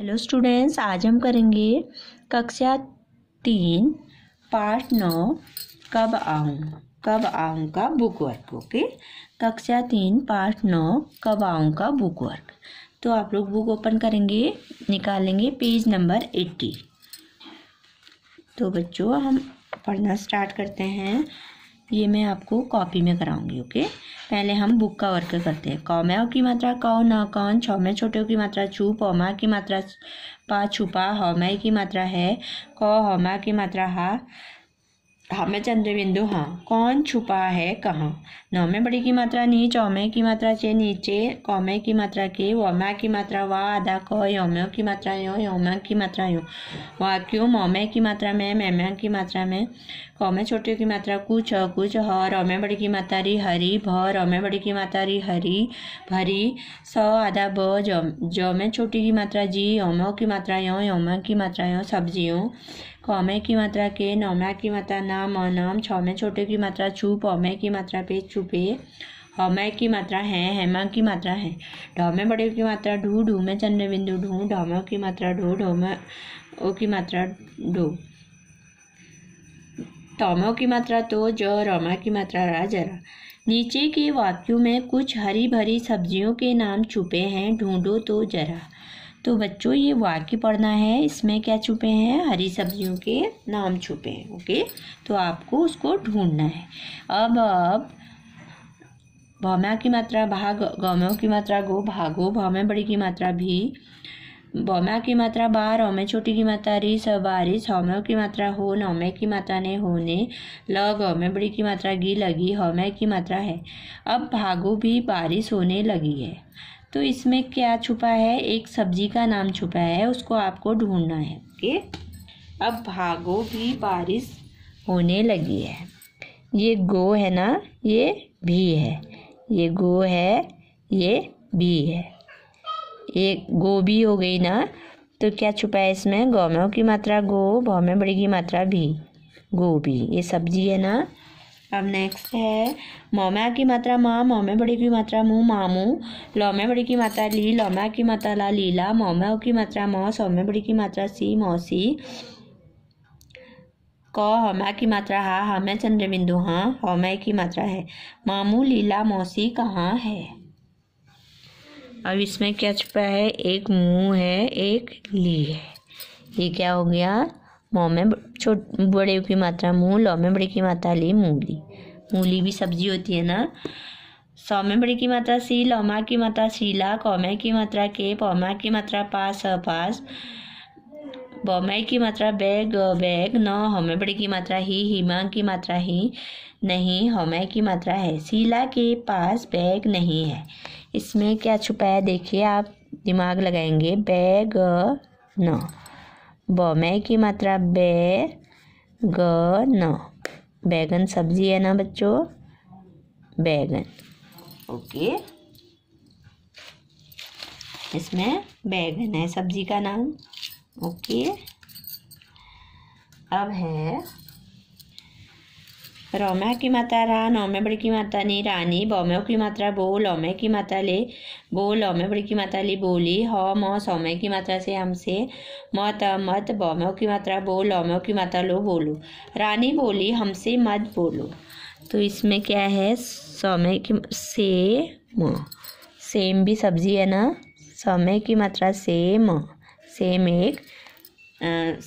Hello students आज हम करेंगे कक्षा तीन पार्ट नौ कब आऊँ कब आऊँ का बुक वर्क ओके कक्षा तीन पार्ट नौ कब आऊँ का बुक वर्क तो आप लोग बुक ओपन करेंगे निकालेंगे पेज नंबर एट्टी तो बच्चों हम पढ़ना स्टार्ट करते हैं ये मैं आपको कॉपी में कराऊंगी ओके पहले हम बुक का वर्क करते हैं मैं की मात्रा कौ न कौन में छोटे की मात्रा छू पौमा की मात्रा पा छुपा मै की मात्रा है कौ हौमा की मात्रा हा हाँ में चंद्र बिंदु हाँ कौन छुपा है कहाँ नौ में बड़ी की मात्रा नीच ओमे की मात्रा चे नीचे कौमे की मात्रा के वोम की मात्रा वा आधा क योम की मात्रा यो यौमा की मात्रा यो क्यों मोमे की मात्रा में मैम्या की मात्रा में कौमे छोटे की मात्रा कु छ कु छ रोमे बड़ी की मात्रा री हरी भ रोमे बड़ी की मात्रा री हरी भरी स आधा ब जो में छोटी की मात्रा जी ओमो की मात्रा यो यौमा की मात्रा यो सब्जियों क में की मात्रा के में की मात्रा न म नम छ में छोटे की मात्रा छू प में की मात्रा पे छुपे हमै की मात्रा है हेमा की मात्रा है ढ में बड़े की मात्रा ढू ढू में चंद्र बिंदु ढू ढ की मात्रा ढो ढो में ओ की मात्रा ढो टॉमो की मात्रा तो ज रमा की मात्रा रा जरा नीचे के वाक्यों में कुछ हरी भरी सब्जियों के नाम छुपे हैं ढूंढो तो जरा तो बच्चों ये वाक्य पढ़ना है इसमें क्या छुपे हैं हरी सब्जियों के नाम छुपे हैं ओके तो आपको उसको ढूंढना है अब अब भौम्या की मात्रा भाग गौम्यों की मात्रा गो भागो भौम्य बड़ी की मात्रा भी भौम्या की मात्रा बार औमे छोटी की मात्रा रिस बारिश हौम्यों की मात्रा हो नौमे की मात्रा ने होने ल गौमे बड़ी की मात्रा गी लगी हौम्य की मात्रा है अब भागो भी बारिश होने लगी है तो इसमें क्या छुपा है एक सब्जी का नाम छुपा है उसको आपको ढूंढना है ओके अब भागो भी बारिश होने लगी है ये गो है ना ये भी है ये गो है ये भी है एक गो भी हो गई ना तो क्या छुपा है इसमें गौ की मात्रा गो भाव बड़ी की मात्रा भी गोभी ये सब्जी है ना अब नेक्स्ट है मोमे की मात्रा माँ मोमे बड़ी की मात्रा मुँह मामू लोमे बड़ी की मात्रा ली लोमे की मात्रा ला लीला मोमे की मात्रा मौ सोमे बड़ी की मात्रा सी मौसी क हमा की मात्रा हा हमें चंद्र बिंदु हाँ हमे की मात्रा है मामू लीला मौसी कहाँ है अब इसमें क्या छुपा है एक मुँह है एक ली है ये क्या हो गया म में छोट बड़े की मात्रा मुँह अ में बड़े की मात्रा ली मूली मूली भी सब्जी होती है ना स में बड़े की मात्रा सी अमा की मात्रा शीला कौमे की मात्रा के पौमा की मात्रा पास पास बमे की मात्रा बैग बैग न हमें बड़े की मात्रा ही हिमा की मात्रा ही नहीं हमें की मात्रा है शीला के पास बैग नहीं है इसमें क्या छुपा है देखिए आप दिमाग लगाएंगे बैग न में की मात्रा बैर ग न बैगन सब्जी है ना बच्चों बैगन ओके इसमें बैगन है सब्जी का नाम ओके अब है रोमा की माता रा नौमे बड़ी की माता नी रानी बौमे की मात्रा बो लोमे की माता ले बो बड़ी की मात्रा ली बोली ह म समय की मात्रा से हमसे म त मत बौम्यो की मात्रा बो लौम्यो की मात्रा लो बोलो रानी बोली हमसे मत बोलो तो इसमें क्या है समय की से म सेम भी सब्जी है ना समय की मात्रा सेम सेम एक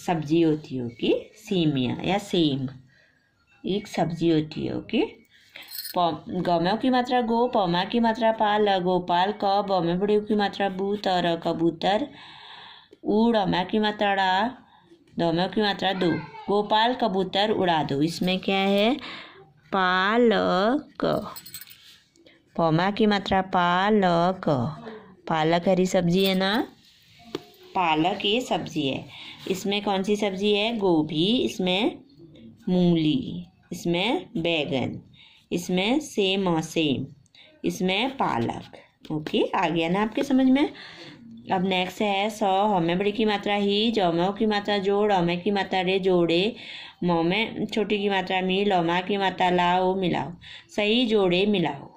सब्जी होती होगी सीमिया या सेम एक सब्जी होती है ओके गौमय की मात्रा गो मा की मात्रा पाल गोपाल क में बड़ी की मात्रा बू र कबूतर उड़मा की मात्रा डा दोमय की मात्रा दो गोपाल कबूतर उड़ा दो इसमें क्या है पालक पौमा की मात्रा पालक पालक हरी सब्जी है ना पालक ये सब्जी है इसमें कौन सी सब्जी है गोभी इसमें मूली इसमें बैगन इसमें सेम और सेम इसमें पालक ओके आ गया ना आपके समझ में अब नेक्स्ट है सौ हमें बड़ी की मात्रा ही जौमो की मात्रा जोड़ अमे की मात्रा रे जोड़े मोमे में छोटी की मात्रा मी लौमा की मात्रा लाओ मिलाओ सही जोड़े मिलाओ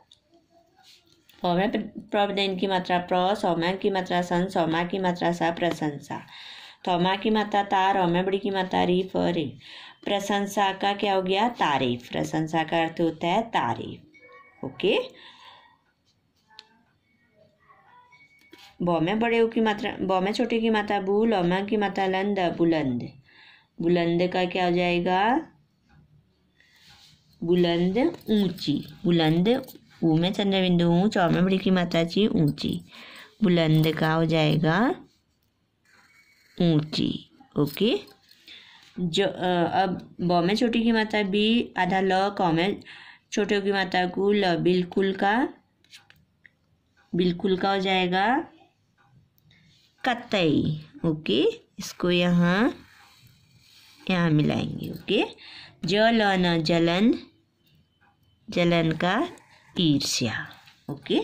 पौमे प्रवदन की मात्रा प्र सौमा की मात्रा सन सौमा की मात्रा सा प्रशंसा तोमा की माता तार और बड़ी की माता तारीफ और प्रशंसा का क्या हो गया तारीफ प्रशंसा का अर्थ होता है तारीफ ओके बॉ में बड़े की मात्रा बॉ में छोटे की माता बुल और मैं की माता लंद बुलंद बुलंद का क्या हो जाएगा बुलंद ऊंची बुलंद ऊ में चंद्रबिंदु ऊंच और में बड़ी की माता ची ऊंची बुलंद का हो जाएगा ऊंची ओके जो अब ब में छोटी की मात्रा बी आधा ल क में छोटे की मात्रा को ल बिल्कुल का बिल्कुल का हो जाएगा कतई ओके इसको यहाँ यहाँ मिलाएंगे ओके ज ल न जलन जलन का ईर्ष्या ओके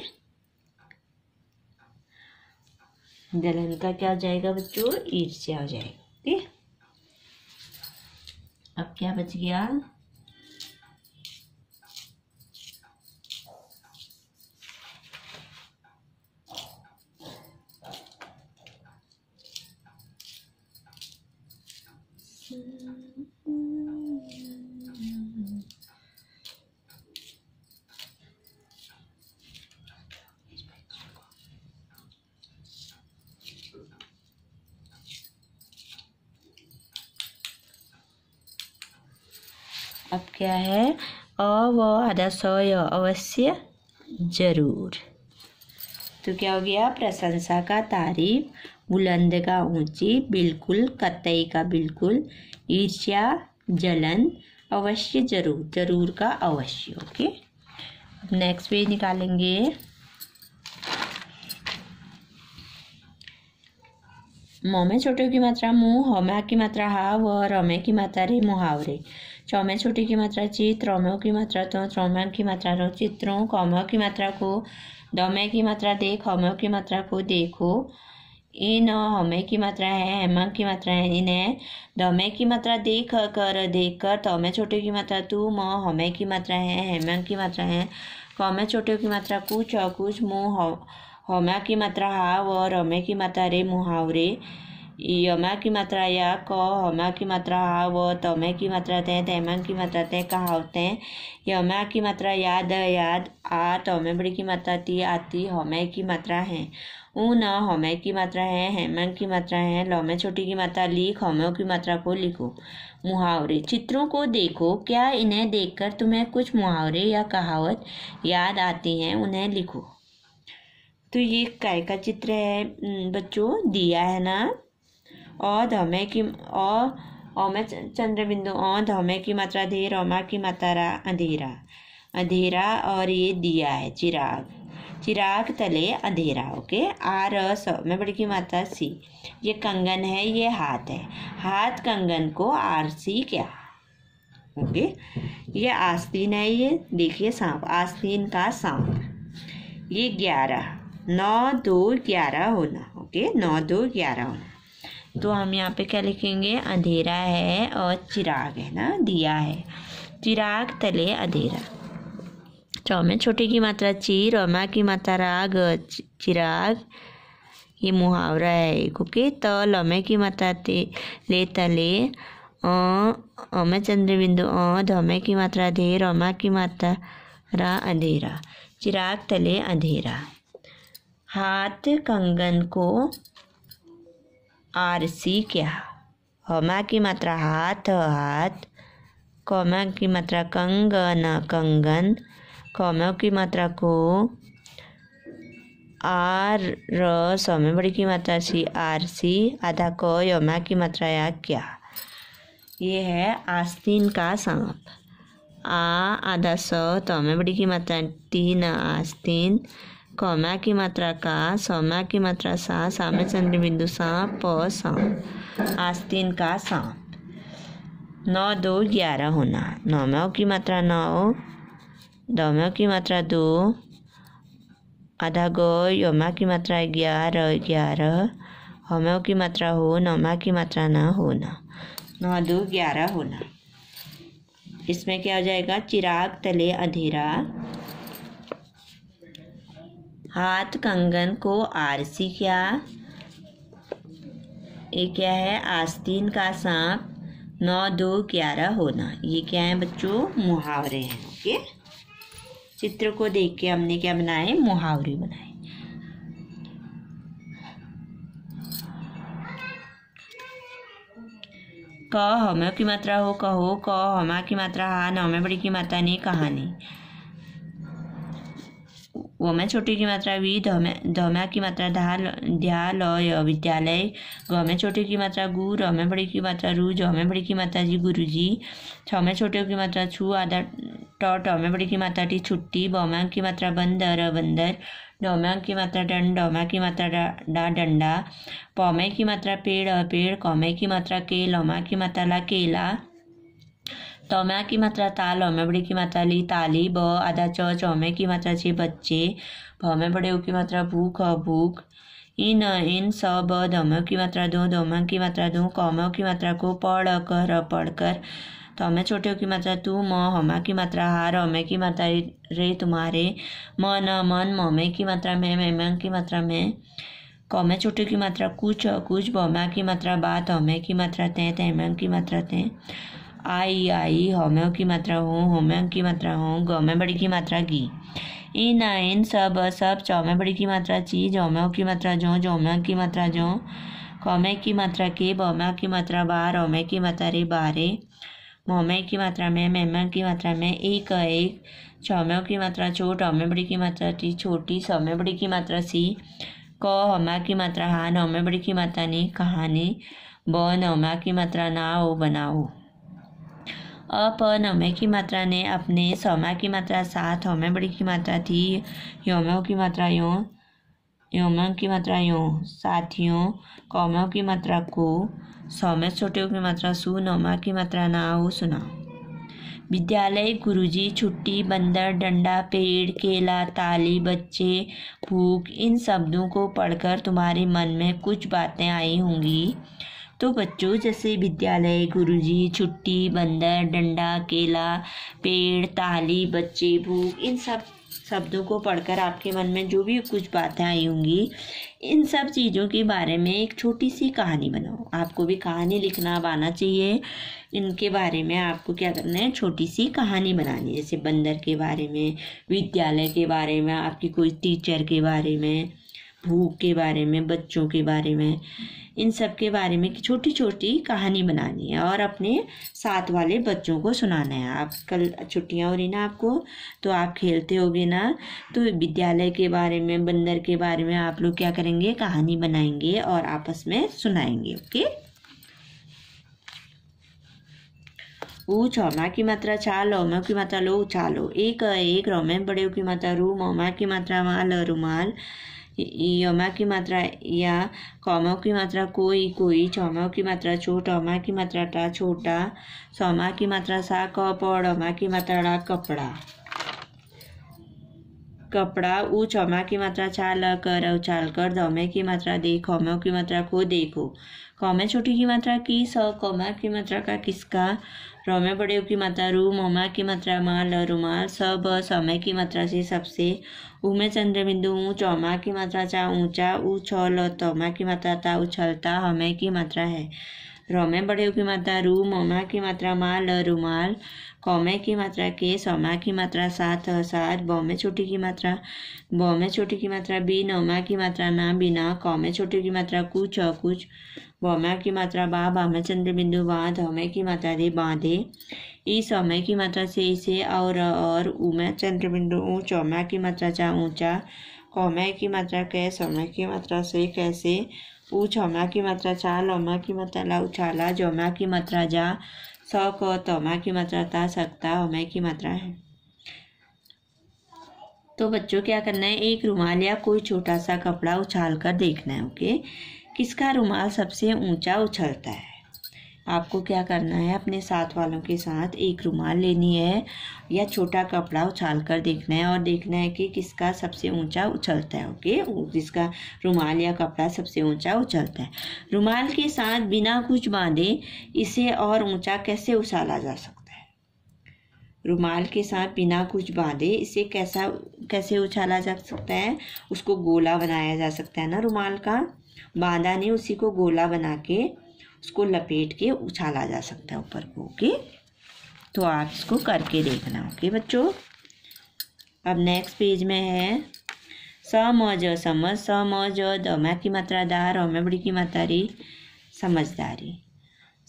दलहन का क्या हो जाएगा बच्चों ईर्ष्या हो जाएगा ठीक अब क्या बच गया क्या है अ व आधा स य अवश्य जरूर तो क्या हो गया प्रशंसा का तारीफ बुलंद का ऊंची बिल्कुल कतई का बिल्कुल ईर्ष्या जलन अवश्य जरूर जरूर का अवश्य ओके अब नेक्स्ट पेज निकालेंगे मोमे छोटे की मात्रा मुँह हमे की मात्रा हा व रमे की मात्रा रे मुहावरे चौमे छोटी की मात्रा ची त्रौमय की मात्रा तो त्रौमय की मात्रा रो चित्रों कौमय की मात्रा को दौमय की मात्रा दे खौमय की मात्रा को देखो इन हमे की मात्रा है हेमा की मात्रा है है दमे की मात्रा देख कर देख कर तमे छोटे की मात्रा तू म हमें की मात्रा है हेमा की मात्रा है कमे छोटे की मात्रा कुछ और कुछ मुँह हमा की मात्रा हा व रमे की मात्रा रे मुहावरे यमा की मात्रा या क हमा की मात्रा हा व तमे की मात्रा ते तेमा की मात्रा ते कहावतें यमा की मात्रा याद याद आ तमे बड़ी की मात्रा ती आती हमे की मात्रा है ऊ न हमे की मात्रा है हेमंग की मात्रा है लोमे छोटी की मात्रा लिख हमे की मात्रा को लिखो मुहावरे चित्रों को देखो क्या इन्हें देखकर तुम्हें कुछ मुहावरे या कहावत याद आती हैं उन्हें लिखो तो ये काय का चित्र है बच्चों दिया है ना और धमे की और में चंद्र बिंदु औ धमे की मात्रा धीर औमा की मात्रा अंधेरा अंधेरा और ये दिया है चिराग चिराग तले अंधेरा ओके आ र स में बड़ी की मात्रा सी ये कंगन है ये हाथ है हाथ कंगन को आर सी क्या ओके ये आस्तीन है ये देखिए सांप आस्तीन का सांप ये ग्यारह नौ दो ग्यारह होना ओके नौ दो ग्यारह होना तो हम यहाँ पे क्या लिखेंगे अंधेरा है और चिराग है ना दिया है चिराग तले अंधेरा चौ में छोटे की मात्रा ची रोमा की मात्रा राग चिराग ये मुहावरा है ओके तल अमे की मात्रा ते ले तले अमे चंद्र बिंदु अ धमे की मात्रा दे रोमा की मात्रा रा अंधेरा चिराग तले अंधेरा हाथ कंगन को आरसी क्या हमा की मात्रा हाथ हाथ कौम की मात्रा कंगन कंगन कौम की मात्रा को आर र सौम्य बड़ी की मात्रा सी आर सी आधा क यमा की मात्रा या क्या ये है आस्तीन का सांप आ आधा स तौम्य बड़ी की मात्रा तीन आस्तीन कौमा की मात्रा का सौमा की मात्रा सा साम्य चंद्र बिंदु सा प सांप आस्तीन का सांप नौ दो ग्यारह होना नौमव की मात्रा नौ दौमव की मात्रा दो आधा गो योमा की मात्रा ग्यारह ग्यारह होमव की मात्रा हो नौमा की मात्रा ना होना नौ दो ग्यारह होना इसमें क्या हो जाएगा चिराग तले अंधेरा हाथ कंगन को आरसी क्या ये क्या है आस्तीन का सांप नौ दो ग्यारह होना ये क्या है बच्चों मुहावरे हैं ओके चित्र को देख के हमने क्या बनाए मुहावरे बनाए क हम की मात्रा हो कहो क हमा की मात्रा हा नौमे बड़ी की मात्रा ने कहानी वोमेन छोटी की मात्रा वी धमा की मात्रा धाल लय विद्यालय गौमें छोटे की मात्रा गु रौमें बड़ी की मात्रा रू जौमें बड़ी की मात्रा जी गुरु जी छौमें छोटे की मात्रा छू आधा ट टौमें बड़ी की मात्रा टी छुट्टी बौम्यांग की मात्रा बंदर बंदर डौम्यांग की मात्रा डंड डोम्या की मात्रा डा डंडा पौमे की मात्रा पेड़ पेड़ कौमे की मात्रा के लौमा की मात्रा ला केला मैं की मात्रा ताल हमें बड़ी की मात्रा ली ताली ब आधा च चौमे की मात्रा छे बच्चे भमे बड़े ऊ की मात्रा भूख भूख इन इन स ब धमे की मात्रा दो धोम की मात्रा दो कौम की मात्रा को पढ़ कर पढ़ कर तो हमें छोटे की मात्रा तू म हमा की मात्रा हार हमे की मात्रा रे तुम्हारे मन मन ममे की मात्रा में मेमन की मात्रा में कौमे छोटे की मात्रा कुछ कुछ बमा की मात्रा बात हमे की मात्रा तें तैमन की मात्रा तें आई आई होम्यो की मात्रा हूँ होम्यो की मात्रा हूँ ग में बड़ी की मात्रा की इन नाइन सब सब चौमे बड़ी की मात्रा ची जोम्यो की मात्रा जो जोम्यो की मात्रा जो कौमे की मात्रा के बौम्या की मात्रा बार ओमे की मात्रा रे बारे मोमे की मात्रा में मेमा की मात्रा में एक एक चौम्यो की मात्रा छोट टॉमे बड़ी की मात्रा टी छोटी सौम्य बड़ी की मात्रा सी क हमा की मात्रा हा नौमे बड़ी की मात्रा नी कहानी ब नौमा की मात्रा ना ओ बनाओ अप नौमे की मात्रा ने अपने सौमा की मात्रा सात होमे बड़ी की मात्रा थी योम की मात्रा यों योमों की मात्रा यों साथियों कौमों की मात्रा को सौम्य छोटे की मात्रा सु नौमा की मात्रा ना हो सुना विद्यालय गुरुजी छुट्टी बंदर डंडा पेड़ केला ताली बच्चे भूख इन शब्दों को पढ़कर तुम्हारे मन में कुछ बातें आई होंगी तो बच्चों जैसे विद्यालय गुरुजी छुट्टी बंदर डंडा केला पेड़ ताली बच्चे भूख इन सब शब्दों को पढ़कर आपके मन में जो भी कुछ बातें आई होंगी इन सब चीज़ों के बारे में एक छोटी सी कहानी बनाओ आपको भी कहानी लिखना अब आना चाहिए इनके बारे में आपको क्या करना है छोटी सी कहानी बनानी है जैसे बंदर के बारे में विद्यालय के बारे में आपकी कोई टीचर के बारे में भूख के बारे में बच्चों के बारे में इन सब के बारे में छोटी छोटी कहानी बनानी है और अपने साथ वाले बच्चों को सुनाना है आप कल छुट्टियां हो रही ना आपको तो आप खेलते होगे ना तो विद्यालय के बारे में बंदर के बारे में आप लोग क्या करेंगे कहानी बनाएंगे और आपस में सुनाएंगे ओके ऊ चौमा की मात्रा लो लौमा की मात्रा लो चा लो एक एक रौमे बड़े की मात्रा रू माँ की मात्रा माल रुमाल यमा की मात्रा या कौमा की मात्रा कोई कोई चौमा की मात्रा छो टौमा की मात्रा टा छोटा समा की मात्रा सा कप और की मात्रा डा कपड़ा कपड़ा उ चौमा की मात्रा छाल कर उछाल कर दमे की मात्रा दे खौमों की मात्रा को देखो कमे छोटी की मात्रा की स कमा की मात्रा का किसका रौम्य बड़े की मात्रा रू मोमा की मात्रा माँ ल रुमाल स ब समय की मात्रा से सबसे ऊ में चंद्र बिंदु ऊ चौमा की मात्रा चा ऊंचा ऊ छ ल तमा की मात्रा ता उछलता हमें की मात्रा है रोमे बड़े की मात्रा रू मोमा की मात्रा माँ ल रुमाल कौमे की मात्रा के सौमा की मात्रा सात सात बौमे छोटी की मात्रा बौमे छोटी की मात्रा बी नौमा की मात्रा ना बिना कौमे छोटी की मात्रा कुछ कुछ बौमा की मात्रा बा बामे चंद्र बिंदु बा धौमे की मात्रा दे दे ई सौमे की मात्रा से इसे और और उमे चंद्र बिंदु ऊ चौमा की मात्रा चा ऊंचा कौमे की मात्रा कै सौमे की मात्रा से कैसे ऊ छमा की मात्रा चा लौमा की मात्रा ला उछाला जौमा की मात्रा जा सौ को तोमा की मात्रा ता सकता ओमे की मात्रा है तो बच्चों क्या करना है एक रुमाल या कोई छोटा सा कपड़ा उछाल कर देखना है ओके किसका रुमाल सबसे ऊंचा उछलता है आपको क्या करना है अपने साथ वालों के साथ एक रुमाल लेनी है या छोटा कपड़ा उछाल कर देखना है और देखना है कि किसका सबसे ऊंचा उछलता है ओके जिसका रुमाल या कपड़ा सबसे ऊंचा उछलता है रुमाल के साथ बिना कुछ बांधे इसे और ऊंचा कैसे उछाला जा सकता है रुमाल के साथ बिना कुछ बांधे इसे कैसा कैसे उछाला जा सकता है उसको गोला बनाया जा सकता है ना रुमाल का बांधा नहीं उसी को गोला बना के उसको लपेट के उछाला जा सकता है ऊपर को ओके तो आप इसको करके देखना ओके बच्चों अब नेक्स्ट पेज में है स ज समझ ज द मैं की मात्रा दा बड़ी की मात्रा री समझदारी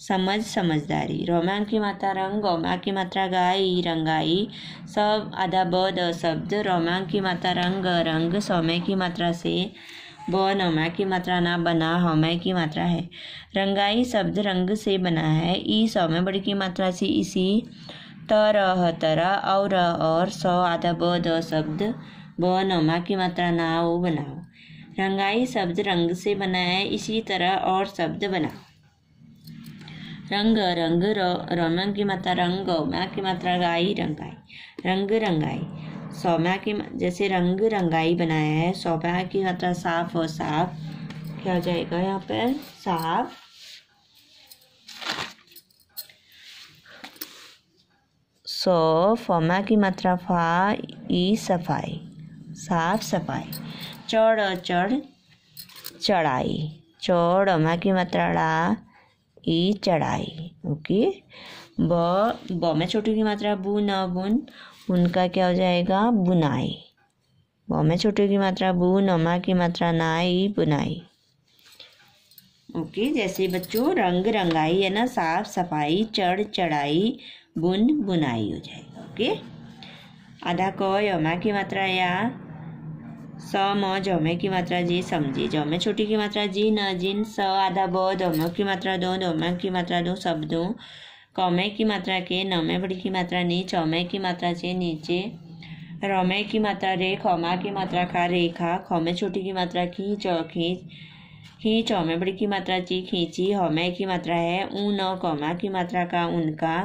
समझ समझदारी रोमा की मात्रा रंग गौमा की मात्रा गाई रंगाई सब आधा ब शब्द रोमा की मात्रा रंग रंग सौम्य की मात्रा से ब नौमय की मात्रा ना बना हौमय की मात्रा है रंगाई शब्द रंग से बना है ई सौमय बड़ी की मात्रा से इसी तरह तरह और और सौ आधा ब द शब्द ब नौमा की मात्रा ना ओ बनाओ रंगाई शब्द रंग से बना है इसी तरह और शब्द बनाओ रंग रंग रंग की मात्रा रंग गौमा की मात्रा गाई रंगाई रंग रंगाई सौम्या की जैसे रंग रंगाई बनाया है सौम्या की मात्रा साफ और साफ क्या हो जाएगा यहाँ पर साफ सौ फॉमा की मात्रा फा ई सफाई साफ सफाई चौड़ और चढ़ चढ़ाई चौड़ अमा की मात्रा ड़ा ई चढ़ाई ओके ब में छोटी की मात्रा बुन न बुन उनका क्या हो जाएगा बुनाई व में छोटे की मात्रा बु नमा की मात्रा नाई बुनाई ओके जैसे बच्चों रंग रंगाई है ना साफ सफाई चढ़ चढ़ाई बुन बुनाई हो जाएगा ओके आधा क यमा की मात्रा या स म जमे की मात्रा जी समझे जमे छोटी की मात्रा जी न जिन स आधा ब दमो की मात्रा दो दमा की मात्रा दो शब्दों कौमय की मात्रा के नौमय बड़ी की मात्रा नी चौमय की मात्रा से नीचे रौमय की मात्रा रे खौमा की मात्रा खा रेखा खौमय छोटी की मात्रा की चौ खींच खींच बड़ी की मात्रा ची खींची हौमय की मात्रा है ऊन न कौमा की मात्रा का उनका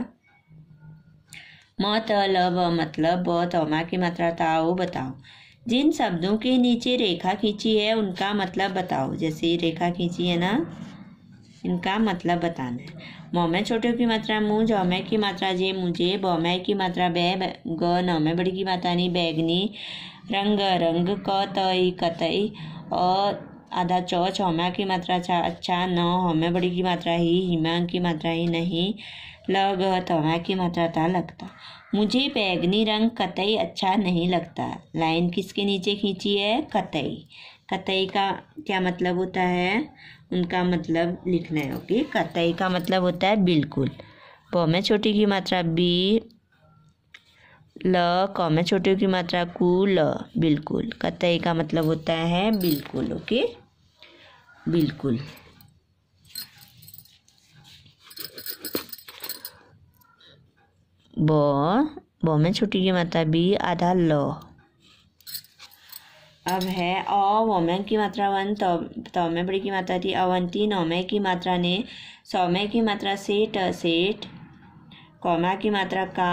मत लब मतलब ब तौमा की मात्रा ताओ बताओ जिन शब्दों के नीचे रेखा खींची है उनका मतलब बताओ जैसे रेखा खींची है ना इनका मतलब बताना है मोमे छोटे की मात्रा मुँह जोमे की मात्रा जे मुझे बोमे की मात्रा बे ग नमे बड़ी की मात्रा नी बैगनी रंग रंग कतई कतई और आधा चौ छमा की मात्रा छा अच्छा न होमे बड़ी की मात्रा ही हिमांग की मात्रा ही नहीं लग तमा की मात्रा था लगता मुझे बैगनी रंग कतई अच्छा नहीं लगता लाइन किसके नीचे खींची है कतई कतई का क्या मतलब होता है उनका मतलब लिखना है ओके कतई का मतलब होता है बिल्कुल प में छोटी की मात्रा बी ल क में छोटे की मात्रा कु ल बिल्कुल कतई का मतलब होता है बिल्कुल ओके बिल्कुल ब ब में छोटी की मात्रा बी आधा ल अब है अ की मात्रा वन तौ में बड़ी की मात्रा थी अवंती नौमय की मात्रा ने सौमे की मात्रा सेठ सेठ कौमा की मात्रा का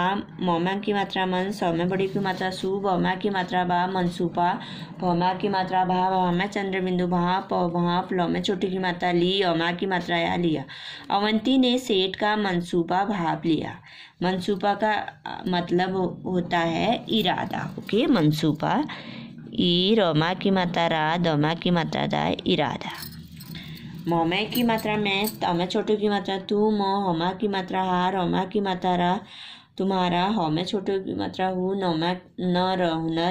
मोमा की मात्रा मन सौम्य बड़ी की मात्रा सु बौमा की मात्रा भा मनसूपा भौमा की मात्रा भा भा में चंद्र बिंदु भा पौ भा प्लौ में छोटी की मात्रा ली अमा की मात्रा या लिया अवंती ने सेठ का मनसूबा भाप लिया मनसूबा का मतलब होता है इरादा ओके मनसूबा रोमा की माता रा दोमा की मात्रा दा इरादा मोमे की मात्रा में तमे छोटू की मात्रा तू मो होमा की मात्रा हा रोमा की मात्रा रा तुम्हारा होमे छोटू की मात्रा हु नोमा न र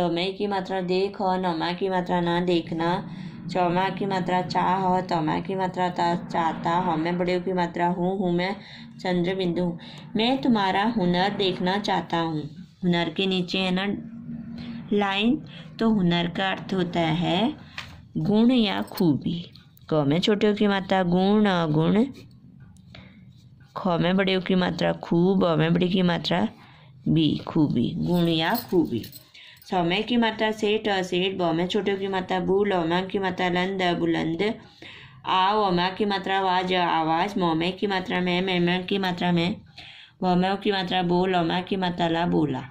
तमे की मात्रा देख हो नोमा की मात्रा ना देखना चौमा की मात्रा चाह हो तमा की मात्रा ता चाहता हो मैं बड़े की मात्रा हूँ हूँ मैं चंद्र बिंदु हूँ मैं तुम्हारा हुनर देखना चाहता हूँ हुनर के नीचे है ना लाइन तो हुनर का अर्थ होता है गुण या खूबी क में छोटे की मात्रा गुण अगुण ख में बड़े की मात्रा खूब अ में बड़ी की मात्रा बी खूबी गुण या खूबी सौम्य की मात्रा सेठ असेठ ब में छोटे की मात्रा बुल अमा की मात्रा लंद बुलंद आ अमा की मात्रा वाज आवाज मोमे की मात्रा में मैम की मात्रा में वमय की मात्रा बोल अमा की मात्रा ला बोला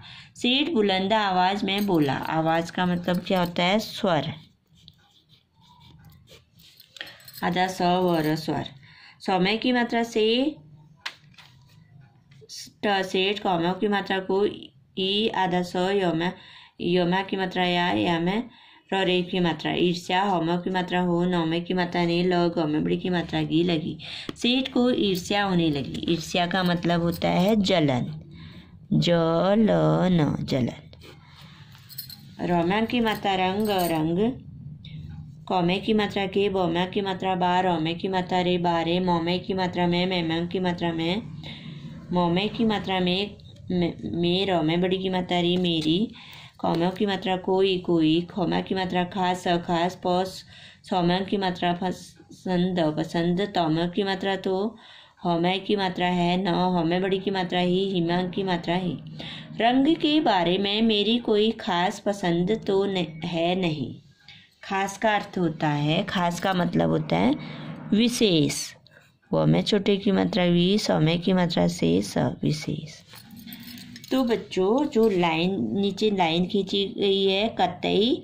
सेठ बुलंदा आवाज़ में बोला आवाज़ का मतलब क्या होता है स्वर आधा सौ और स्वर सौम्य की मात्रा से सेठ कौम की मात्रा को ई आधा सौ योमा योमा की मात्रा या या में की मात्रा ईर्ष्या होमो की मात्रा हो नौमे की मात्रा ने ल गौमेबड़ी की मात्रा गी लगी सेठ को ईर्ष्या होने लगी ईर्ष्या का मतलब होता है जलन न जलन रोमा की मात्रा रंग रंग कौमे की मात्रा के बोम्या की मात्रा बा रोमे की मात्रा रे बारे मोमे की मात्रा में मैम की मात्रा में मोमे की मात्रा में मे रोमे बड़ी की मात्रा रे मेरी कौमों की मात्रा कोई कोई खोमा की मात्रा खास खास पौस सौम्या की मात्रा पसंद पसंद तौमा की मात्रा तो हमय की मात्रा है न हमय बड़ी की मात्रा ही हिमांग की मात्रा ही रंग के बारे में मेरी कोई खास पसंद तो न, है नहीं खास का अर्थ होता है खास का मतलब होता है विशेष वो वह छोटे की मात्रा वी समय की मात्रा से स विशेष तो बच्चों जो लाइन नीचे लाइन खींची गई है कतई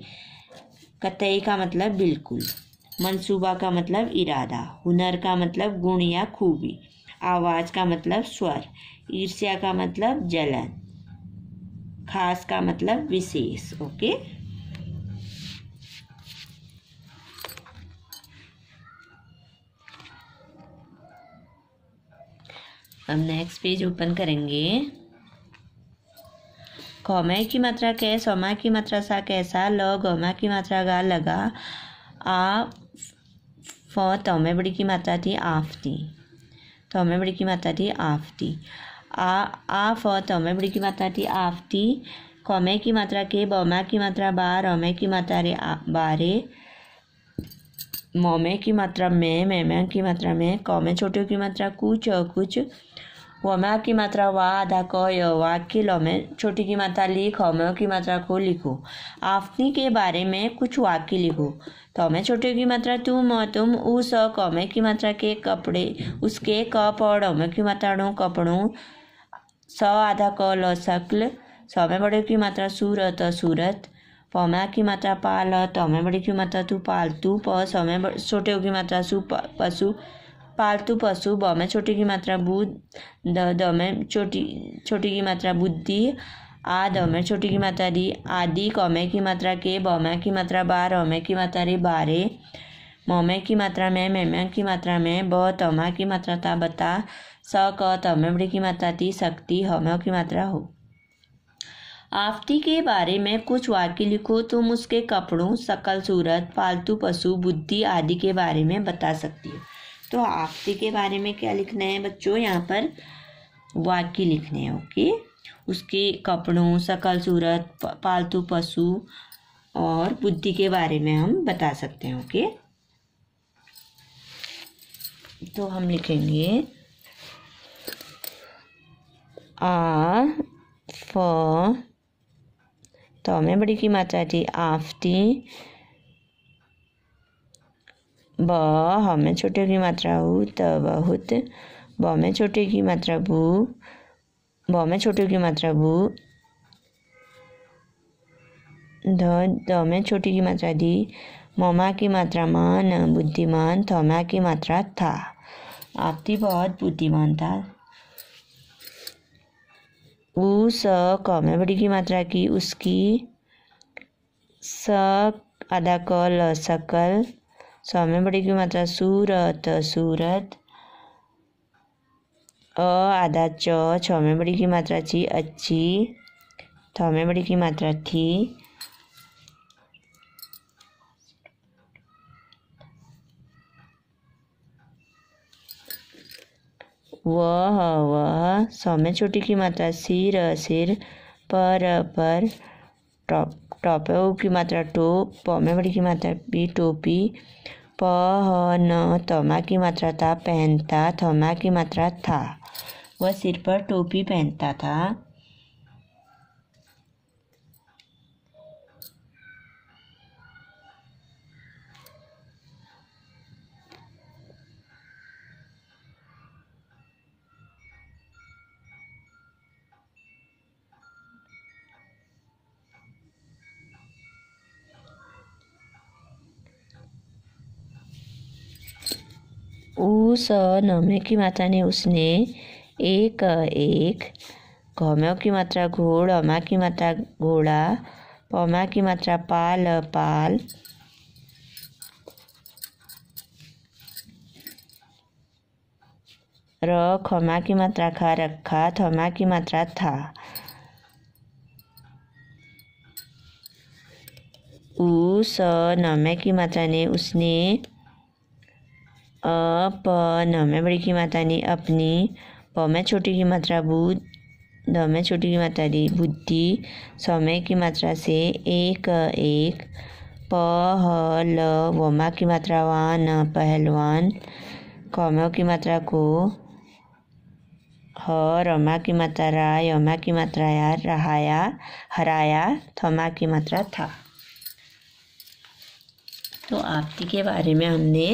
कतई का मतलब बिल्कुल मंसूबा का मतलब इरादा हुनर का मतलब गुण या खूबी आवाज़ का मतलब स्वर ईर्ष्या का मतलब जलन खास का मतलब विशेष ओके हम नेक्स्ट पेज ओपन करेंगे कौमय की मात्रा कै सौमा की मात्रा सा कैसा ल गौमा की मात्रा गा लगा आ फ तौमे बड़ी की मात्रा थी आफ थी तो हमें बड़ी की माता थी आफती आ आ फ हमें बड़ी की माता थी आफती कौमे की मात्रा के बौमा की मात्रा बार अमे की मात्रा रे बारे मोमे की मात्रा में मैम की मात्रा में कौमे छोटे की मात्रा कुछ और कुछ मा की मात्रा वा आधा क य वा लो में छोटी की मात्रा ली ख म की मात्रा को लिखो आपनी के बारे में कुछ वाक्य लिखो तो मैं छोटे की मात्रा तुम और तुम स कमे की मात्रा के कपड़े उसके क पड़ डमे की मात्रा नो कपड़ों स आधा क ल शक्ल स में बड़े की मात्रा सूरत सूरत प पमा की मात्रा पाल तमे बड़े की मात्रा तू तू प समय छोटे की मात्रा सु पशु पालतू पशु ब में छोटी की मात्रा बुद्ध द में छोटी छोटी की मात्रा बुद्धि आ द में छोटी की मात्रा दी आदि कौमे की मात्रा के में की मात्रा बार अमे की मात्रा रे बारे में की मात्रा में मैम की मात्रा में ब तमा की मात्रा ता बता स क तमेबड़ी की मात्रा ती शक्ति हमे की मात्रा हो आफ्ती के बारे में कुछ वाक्य लिखो तुम उसके कपड़ों सकल सूरत पालतू पशु बुद्धि आदि के बारे में बता सकती हो तो आफती के बारे में क्या लिखना है बच्चों यहाँ पर वाक्य लिखने हैं ओके उसके कपड़ों शकल सूरत पालतू पशु और बुद्धि के बारे में हम बता सकते हैं ओके तो हम लिखेंगे आ फ तो में बड़ी की मात्रा थी आफ्टी ब हमें छोटे की मात्रा हो त बहुत ब में छोटे की मात्रा भू ब में छोटे की मात्रा भू ध द में छोटी की मात्रा दी ममा की मात्रा मान बुद्धिमान थमा की मात्रा था आपती बहुत बुद्धिमान था उ स क में बड़ी की मात्रा की उसकी स आधा क ल सकल सामने बड़ी की मात्रा सूरत सूरत अ आधा च छ में बड़ी की मात्रा ची अच्छी थ में बड़ी की मात्रा थी वह वह सौम्य छोटी की मात्रा सिर सिर पर पर टॉप टॉप की मात्रा टोप पौमे बड़ी की मात्रा बी टोपी प ह न तमा की मात्रा था पहनता थमा की मात्रा था वह सिर पर टोपी पहनता था उस नमे की मात्रा ने उसने एक एक घोम्यों की मात्रा घोड़ अमा की मात्रा घोड़ा पमा की मात्रा पाल पाल र खमा की मात्रा खा रखा थमा की मात्रा था उ स नमे की मात्रा ने उसने अपन में बड़ी की બડી કી अपनी प में छोटी की मात्रा बुद्ध द में छोटी की मात्रा दी बुद्धि स में की मात्रा से एक एक प ह ल वमा की मात्रा वान पहलवान कम की मात्रा को ह रमा की मात्रा रा यमा की मात्रा या रहाया हराया थमा की मात्रा था तो आपती के बारे में हमने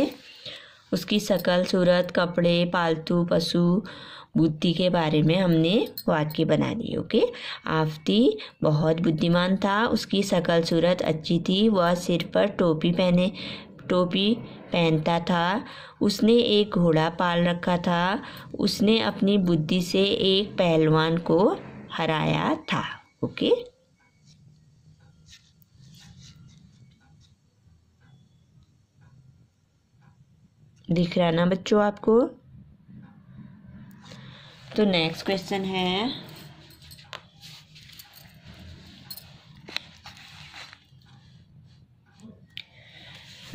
उसकी शकल सूरत कपड़े पालतू पशु बुद्धि के बारे में हमने वाक्य बना दिए ओके आफती बहुत बुद्धिमान था उसकी शकल सूरत अच्छी थी वह सिर पर टोपी पहने टोपी पहनता था उसने एक घोड़ा पाल रखा था उसने अपनी बुद्धि से एक पहलवान को हराया था ओके दिख रहा है ना बच्चों आपको तो नेक्स्ट क्वेश्चन है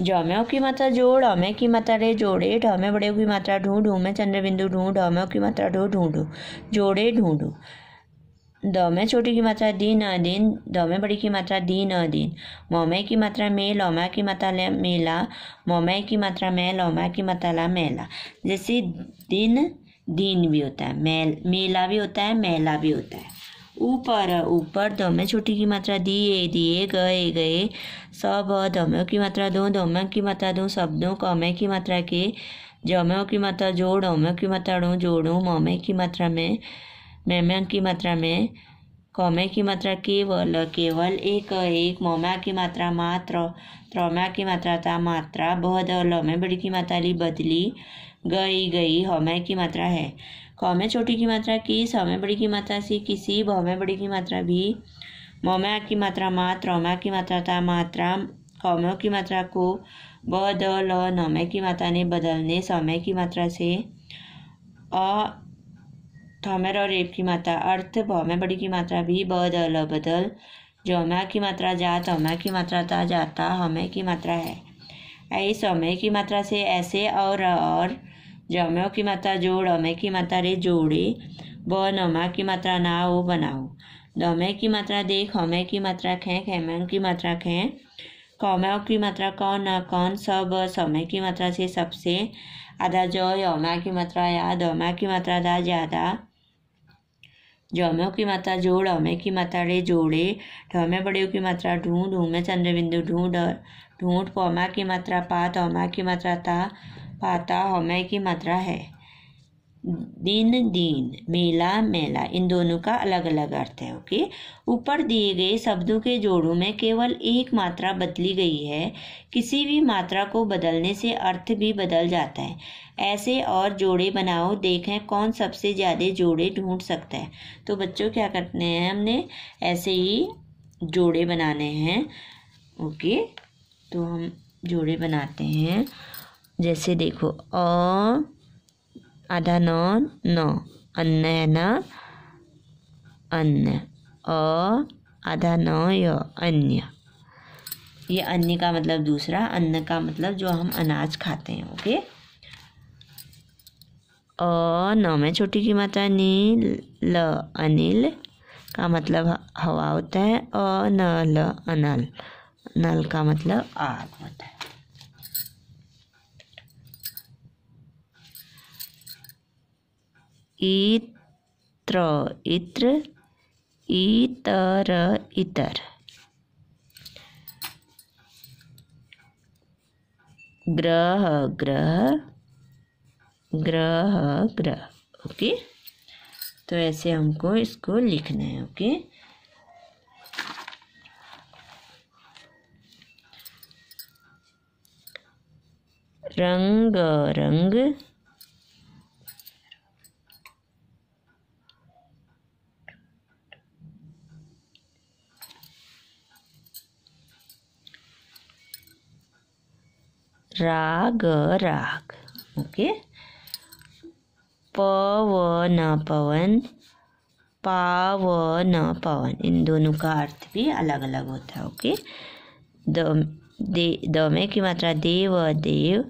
जौम्यों की मात्रा जोड़ अमे की मात्रा रे जोड़े ढोमे बड़े की मात्रा ढूंढ मैं चंद्र बिंदु ढूंढ अमे की मात्रा ढो ढूंढो जोड़े ढूंढो द में छोटी की मात्रा दिन अदिन द में बड़ी की मात्रा दिन मोमे की मात्रा में लोमा की मात्रा मेला मोमे की मात्रा में लोमा की मात्रा मेला जैसे दिन दिन भी होता है मेल मेला भी होता है मेला भी होता है ऊपर ऊपर दमे छोटी की मात्रा दिए दिए गए गए सब दमयों की मात्रा दो दमयों की मात्रा दो शब्दों कमे की मात्रा के जमयों की मात्रा जोड़ अमयों की मात्रा डो जोड़ो ममे की मात्रा में मेम्यन की मात्रा में कौमे की मात्रा केवल केवल एक एक मोम्या की मात्रा मात्र त्रोम्या की मात्रा था मात्रा और में बड़ी की मात्रा ली बदली गई गई हमे की मात्रा है कौमे छोटी की मात्रा की हमे बड़ी की मात्रा सी किसी हमे बड़ी की मात्रा भी मोम्या की मात्रा मा त्रोम्या की मात्रा था मात्रा कौमों की मात्रा को बदल नमे की मात्रा ने बदलने समय की मात्रा से अ ठोमेर और रेप की मात्रा अर्थ भौमे बड़ी की मात्रा भी बदल बदल जौमा की मात्रा जा हमें की मात्रा ता जाता हमें की मात्रा है ऐस हमें की मात्रा से ऐसे और और जौमे की मात्रा जोड़ हमें की मात्रा रे जोड़े ब नमा की मात्रा ना ओ बनाओ दमे की मात्रा देख हमे की मात्रा खें खेम की मात्रा खें कौम की मात्रा कौन न कौन सब समय की मात्रा से सबसे आधा जो यमा की मात्रा या दमा की मात्रा दा ज़्यादा जौम्यो की मात्रा जोड़ अमे की मात्रा रे जोड़े ढमे तो बड़े की मात्रा ढूंढ ऊमे चंद्र बिंदु ढूंढ ढूंढ पौमा तो की मात्रा पात तौमा की मात्रा ता पाता हमे की मात्रा है दिन दिन मेला मेला इन दोनों का अलग अलग अर्थ है ओके ऊपर दिए गए शब्दों के जोड़ों में केवल एक मात्रा बदली गई है किसी भी मात्रा को बदलने से अर्थ भी बदल जाता है ऐसे और जोड़े बनाओ देखें कौन सबसे ज़्यादा जोड़े ढूंढ सकता है तो बच्चों क्या करते हैं हमने ऐसे ही जोड़े बनाने हैं ओके तो हम जोड़े बनाते हैं जैसे देखो अ नौ न अन्न है न अन्न अ य अन्य ये अन्य का मतलब दूसरा अन्न का मतलब जो हम अनाज खाते हैं ओके अ न में छोटी की मात्रा नील ल अनिल का मतलब हवा होता है अ न ल अनल नल का मतलब आग होता है इत्र इत्र इतर इतर ग्रह ग्रह ग्रह ग्रह ओके तो ऐसे हमको इसको लिखना है ओके रंग रंग राग राग ओके न पवन पाव न पवन इन दोनों का अर्थ भी अलग अलग होता है ओके दम दे की मात्रा देव देव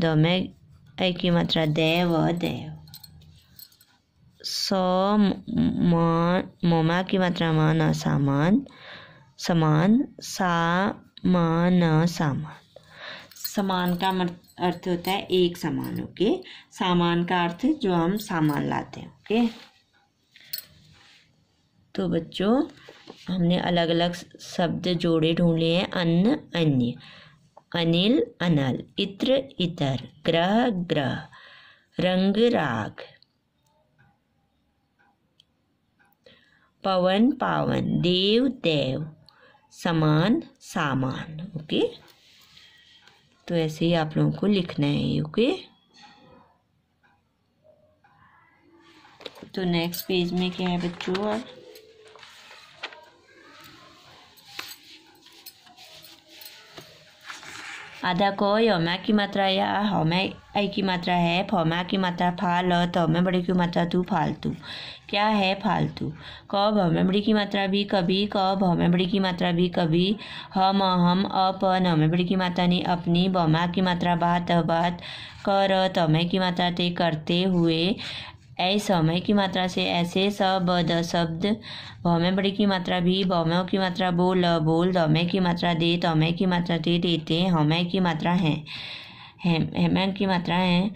दमे की मात्रा देव देव स ममा की मात्रा मान सामान समान सा मान सामान समान का अर्थ होता है एक समान ओके सामान का अर्थ जो हम सामान लाते हैं ओके तो बच्चों हमने अलग अलग शब्द जोड़े ढूंढे हैं अन्न अन्य अनिल अनल इत्र इतर ग्रह ग्रह रंग राग पवन पावन देव देव समान सामान ओके okay? तो ऐसे ही आप लोगों को लिखना है ओके तो नेक्स्ट पेज में क्या है बच्चों और आधा को यौमा की मात्रा या हमें हाँ, आई की मात्रा है फौमा की मात्रा फाल और तो में बड़ी की मात्रा तू फालतू क्या है फालतू क भ में बड़ी की मात्रा भी कभी क भ में बड़ी की मात्रा भी कभी हम हम अप न में बड़ी की मात्रा ने अपनी बमा की मात्रा बात बात कर तमय की मात्रा ते करते हुए ऐ समय की मात्रा से ऐसे सब द शब्द भौमे बड़ी की मात्रा भी भौमयों की मात्रा बोल बोल दमे की मात्रा दे तमे की मात्रा दे देते हमें की मात्रा हैं हेमैंग की मात्रा है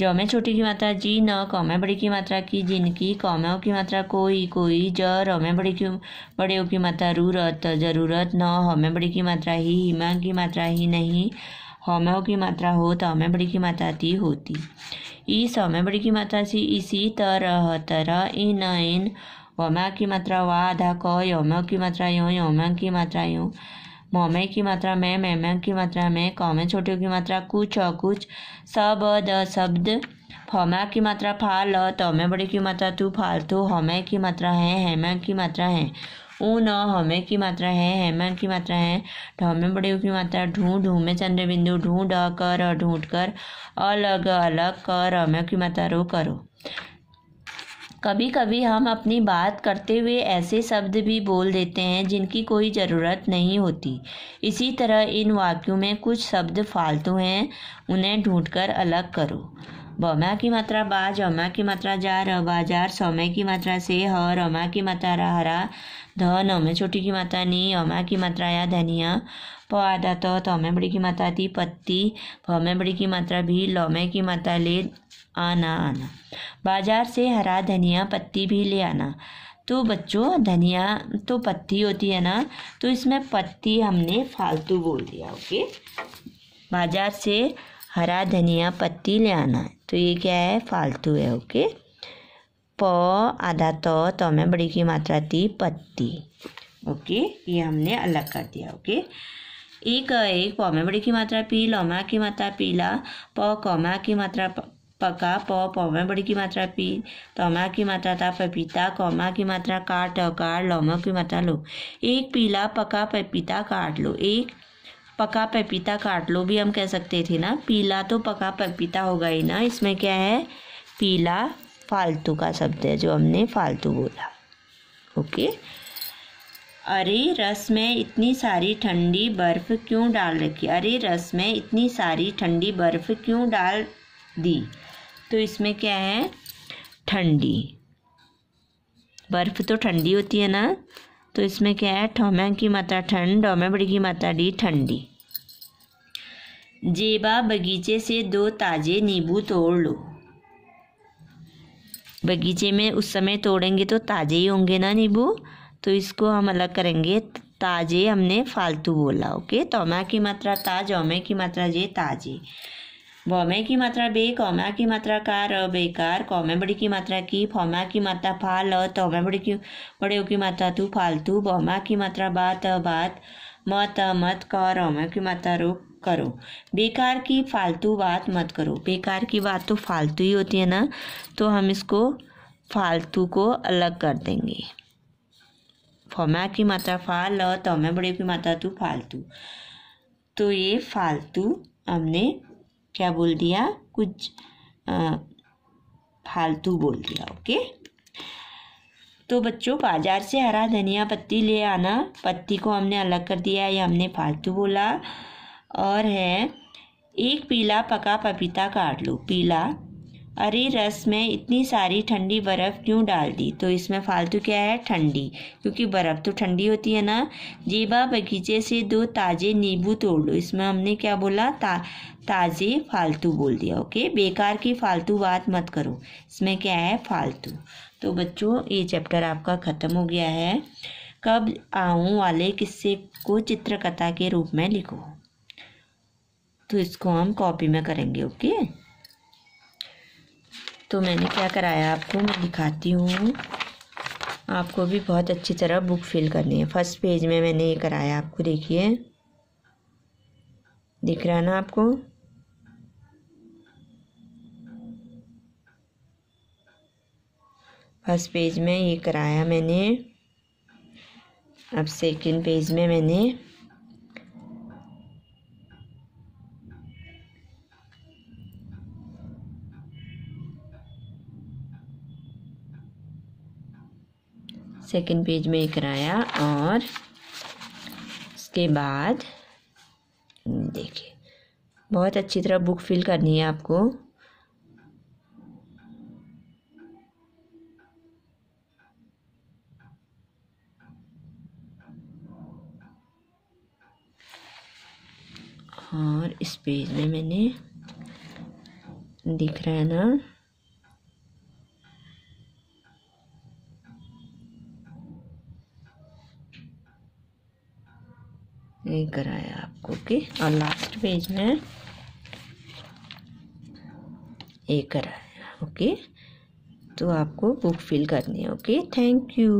ज में छोटी की मात्रा जी न क में बड़ी की मात्रा की जिनकी क में की मात्रा कोई कोई ज र में बड़ी की बड़े की मात्रा रूरत जरूरत न ह में बड़ी की मात्रा ही हिमांग की मात्रा ही नहीं ह में की मात्रा हो तो में बड़ी की मात्रा ती होती ई स में बड़ी की मात्रा सी इसी तरह तरह इन इन वमा की मात्रा वा आधा क यम की मात्रा यो यमांग की मात्रा यूँ मोमय की मात्रा में मैम की मात्रा में कौमे छोटे की मात्रा कुछ और कुछ सब द शब्द फौमा की मात्रा फाल और तौमे बड़े की मात्रा तू फालतू हौमे की मात्रा है हेमा की मात्रा है ऊन न हमे की मात्रा है हेमा की मात्रा है ढोमे बड़े की मात्रा ढूंढ ढूमे चंद्र बिंदु ढूंढ कर और ढूंढ कर अलग अलग कर अम्य की मात्रा रो करो कभी कभी हम अपनी बात करते हुए ऐसे शब्द भी बोल देते हैं जिनकी कोई ज़रूरत नहीं होती इसी तरह इन वाक्यों में कुछ शब्द फालतू हैं उन्हें ढूंढकर अलग करो बमा की मात्रा बा जमा की मात्रा जा रबा जार समय की मात्रा से ह रमा की मात्रा हरा ध नौमे छोटी की मात्रा नी अमा की मात्रा या धनिया प आधा तो, तमे बड़ी की मात्रा थी पत्ती भमे बड़ी की मात्रा भी लौमे की मात्रा ले आना आना बाजार से हरा धनिया पत्ती भी ले आना तो बच्चों धनिया तो पत्ती होती है ना तो इसमें पत्ती हमने फालतू बोल दिया ओके बाजार से हरा धनिया पत्ती ले आना तो ये क्या है फालतू है ओके प आधा तो तो में बड़ी की मात्रा थी पत्ती ओके ये हमने अलग कर दिया ओके एक एक पौ में बड़ी की मात्रा पी लौमा की मात्रा पीला प कौमा की मात्रा पका प प में बड़ी की मात्रा पी तमा की मात्रा था पपीता कौमा की मात्रा काट काट लौमा की मात्रा लो एक पीला पका पपीता काट लो एक पका पपीता काट लो भी हम कह सकते थे ना पीला तो पका पपीता होगा ही ना इसमें क्या है पीला फालतू का शब्द है जो हमने फालतू बोला ओके अरे रस में इतनी सारी ठंडी बर्फ़ क्यों डाल रखी अरे रस में इतनी सारी ठंडी बर्फ़ क्यों डाल दी तो इसमें क्या है ठंडी बर्फ़ तो ठंडी होती है ना तो इसमें क्या है ठोमे की मात्रा ठंड डोमे बड़ी की मात्रा डी ठंडी जेबा बगीचे से दो ताजे नींबू तोड़ लो बगीचे में उस समय तोड़ेंगे तो ताज़े ही होंगे ना नींबू तो इसको हम अलग करेंगे ताज़े हमने फालतू बोला ओके तोमा की मात्रा ताज ओमे की मात्रा जे ताज़े वमे की मात्रा बे कौमा की मात्रा कार बेकार कौमे बड़ी की मात्रा की फौमा की मात्रा फाल तौमे बड़ी की बड़े की मात्रा तू फालतू बौमा की मात्रा बात बात मत मत कर औमा की मात्रा रुक करो बेकार की फालतू बात मत करो बेकार की बात तो फालतू ही होती है ना तो हम इसको फालतू को अलग कर देंगे फौमा की मात्रा फाल तो तौमे बड़े की मात्रा तू फालतू तो ये फालतू हमने क्या बोल दिया कुछ फालतू बोल दिया ओके तो बच्चों बाज़ार से हरा धनिया पत्ती ले आना पत्ती को हमने अलग कर दिया है हमने फालतू बोला और है एक पीला पका पपीता काट लो पीला अरे रस में इतनी सारी ठंडी बर्फ़ क्यों डाल दी तो इसमें फालतू क्या है ठंडी क्योंकि बर्फ़ तो ठंडी होती है ना जेबा बगीचे से दो ताज़े नींबू तोड़ लो इसमें हमने क्या बोला ता ताज़े फालतू बोल दिया ओके बेकार की फालतू बात मत करो इसमें क्या है फालतू तो बच्चों ये चैप्टर आपका ख़त्म हो गया है कब आऊँ वाले किस्से को चित्रकथा के रूप में लिखो तो इसको हम कॉपी में करेंगे ओके तो मैंने क्या कराया आपको मैं दिखाती हूँ आपको भी बहुत अच्छी तरह बुक फिल करनी है फर्स्ट पेज में मैंने ये कराया आपको देखिए दिख रहा है ना आपको फर्स्ट पेज में ये कराया मैंने अब सेकंड पेज में मैंने सेकेंड पेज में एक कराया और उसके बाद देखिए बहुत अच्छी तरह बुक फिल करनी है आपको और इस पेज में मैंने दिख रहा है ना ये कराया आपको कि और लास्ट पेज में ये कराया ओके तो आपको बुक फिल करनी है ओके थैंक यू